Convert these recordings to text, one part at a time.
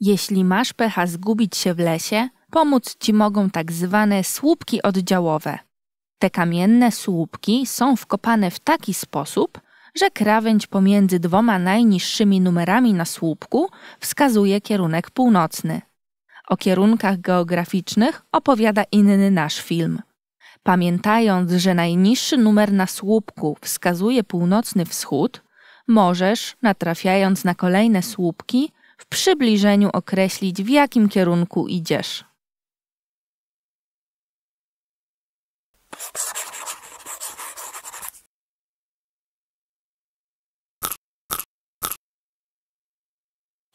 Jeśli masz pecha zgubić się w lesie, pomóc ci mogą tak zwane słupki oddziałowe. Te kamienne słupki są wkopane w taki sposób, że krawędź pomiędzy dwoma najniższymi numerami na słupku wskazuje kierunek północny. O kierunkach geograficznych opowiada inny nasz film. Pamiętając, że najniższy numer na słupku wskazuje północny wschód, możesz, natrafiając na kolejne słupki, w przybliżeniu określić, w jakim kierunku idziesz.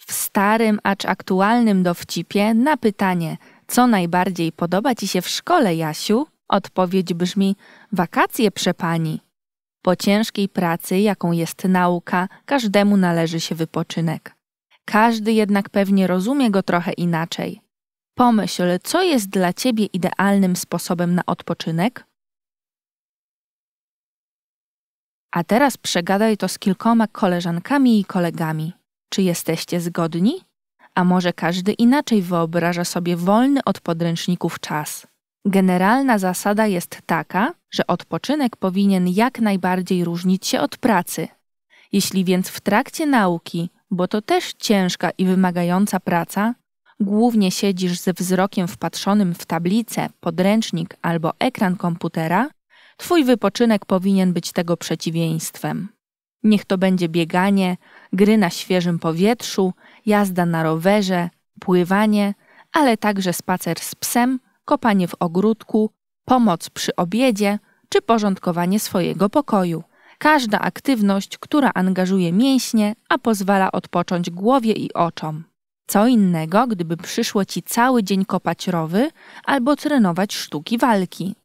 W starym, acz aktualnym dowcipie na pytanie, co najbardziej podoba Ci się w szkole, Jasiu, odpowiedź brzmi: wakacje przepani. Po ciężkiej pracy, jaką jest nauka, każdemu należy się wypoczynek. Każdy jednak pewnie rozumie go trochę inaczej. Pomyśl, co jest dla ciebie idealnym sposobem na odpoczynek? A teraz przegadaj to z kilkoma koleżankami i kolegami. Czy jesteście zgodni? A może każdy inaczej wyobraża sobie wolny od podręczników czas? Generalna zasada jest taka, że odpoczynek powinien jak najbardziej różnić się od pracy. Jeśli więc w trakcie nauki bo to też ciężka i wymagająca praca, głównie siedzisz ze wzrokiem wpatrzonym w tablicę, podręcznik albo ekran komputera, twój wypoczynek powinien być tego przeciwieństwem. Niech to będzie bieganie, gry na świeżym powietrzu, jazda na rowerze, pływanie, ale także spacer z psem, kopanie w ogródku, pomoc przy obiedzie czy porządkowanie swojego pokoju – każda aktywność, która angażuje mięśnie, a pozwala odpocząć głowie i oczom. Co innego, gdyby przyszło ci cały dzień kopać rowy albo trenować sztuki walki.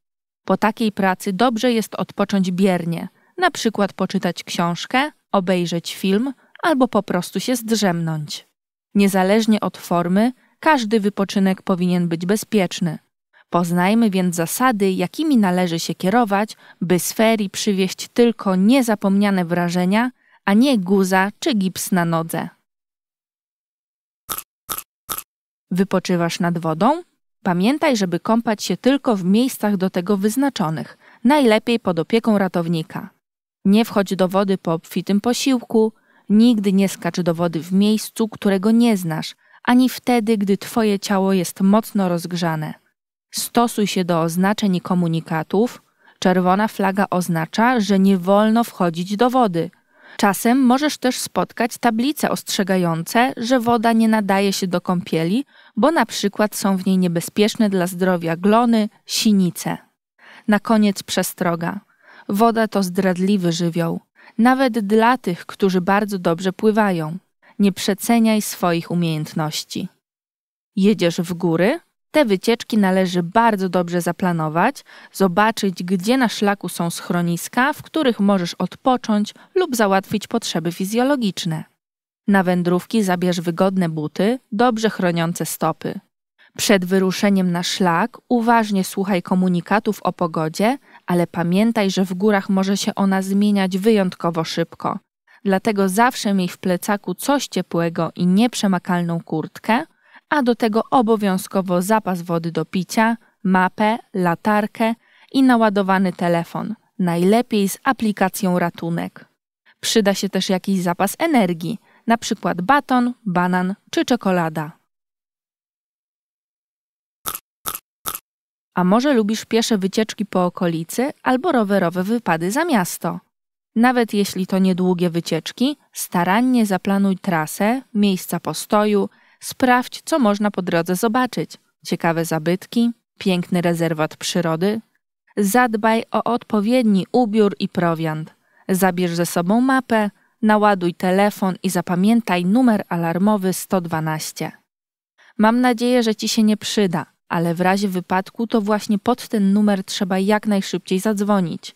Po takiej pracy dobrze jest odpocząć biernie, na przykład poczytać książkę, obejrzeć film albo po prostu się zdrzemnąć. Niezależnie od formy, każdy wypoczynek powinien być bezpieczny. Poznajmy więc zasady, jakimi należy się kierować, by sferii przywieźć tylko niezapomniane wrażenia, a nie guza czy gips na nodze. Wypoczywasz nad wodą? Pamiętaj, żeby kąpać się tylko w miejscach do tego wyznaczonych, najlepiej pod opieką ratownika. Nie wchodź do wody po obfitym posiłku, nigdy nie skacz do wody w miejscu, którego nie znasz, ani wtedy, gdy twoje ciało jest mocno rozgrzane. Stosuj się do oznaczeń i komunikatów. Czerwona flaga oznacza, że nie wolno wchodzić do wody. Czasem możesz też spotkać tablice ostrzegające, że woda nie nadaje się do kąpieli, bo na przykład są w niej niebezpieczne dla zdrowia glony, sinice. Na koniec przestroga. Woda to zdradliwy żywioł, nawet dla tych, którzy bardzo dobrze pływają. Nie przeceniaj swoich umiejętności. Jedziesz w góry? Te wycieczki należy bardzo dobrze zaplanować, zobaczyć, gdzie na szlaku są schroniska, w których możesz odpocząć lub załatwić potrzeby fizjologiczne. Na wędrówki zabierz wygodne buty, dobrze chroniące stopy. Przed wyruszeniem na szlak uważnie słuchaj komunikatów o pogodzie, ale pamiętaj, że w górach może się ona zmieniać wyjątkowo szybko. Dlatego zawsze miej w plecaku coś ciepłego i nieprzemakalną kurtkę – a do tego obowiązkowo zapas wody do picia, mapę, latarkę i naładowany telefon, najlepiej z aplikacją ratunek. Przyda się też jakiś zapas energii, na przykład baton, banan czy czekolada. A może lubisz piesze wycieczki po okolicy albo rowerowe wypady za miasto? Nawet jeśli to niedługie wycieczki, starannie zaplanuj trasę, miejsca postoju, Sprawdź, co można po drodze zobaczyć. Ciekawe zabytki, piękny rezerwat przyrody. Zadbaj o odpowiedni ubiór i prowiant. Zabierz ze sobą mapę, naładuj telefon i zapamiętaj numer alarmowy 112. Mam nadzieję, że ci się nie przyda, ale w razie wypadku to właśnie pod ten numer trzeba jak najszybciej zadzwonić.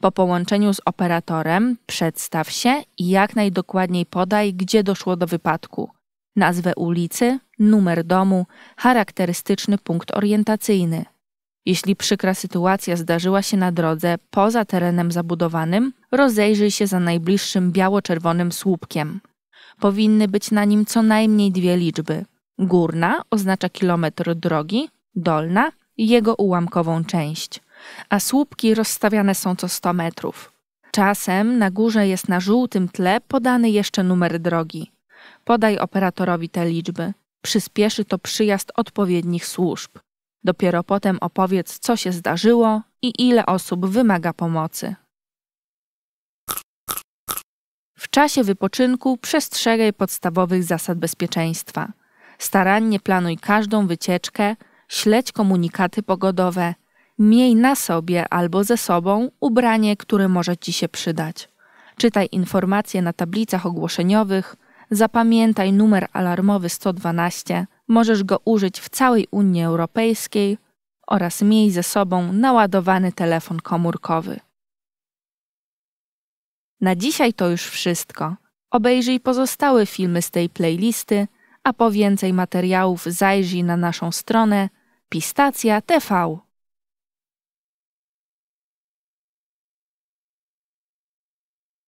Po połączeniu z operatorem przedstaw się i jak najdokładniej podaj, gdzie doszło do wypadku nazwę ulicy, numer domu, charakterystyczny punkt orientacyjny. Jeśli przykra sytuacja zdarzyła się na drodze poza terenem zabudowanym, rozejrzyj się za najbliższym biało-czerwonym słupkiem. Powinny być na nim co najmniej dwie liczby. Górna oznacza kilometr drogi, dolna jego ułamkową część, a słupki rozstawiane są co 100 metrów. Czasem na górze jest na żółtym tle podany jeszcze numer drogi. Podaj operatorowi te liczby. Przyspieszy to przyjazd odpowiednich służb. Dopiero potem opowiedz, co się zdarzyło i ile osób wymaga pomocy. W czasie wypoczynku przestrzegaj podstawowych zasad bezpieczeństwa. Starannie planuj każdą wycieczkę, śledź komunikaty pogodowe, miej na sobie albo ze sobą ubranie, które może Ci się przydać. Czytaj informacje na tablicach ogłoszeniowych, Zapamiętaj numer alarmowy 112, możesz go użyć w całej Unii Europejskiej oraz miej ze sobą naładowany telefon komórkowy. Na dzisiaj to już wszystko. Obejrzyj pozostałe filmy z tej playlisty, a po więcej materiałów zajrzyj na naszą stronę pistacja.tv.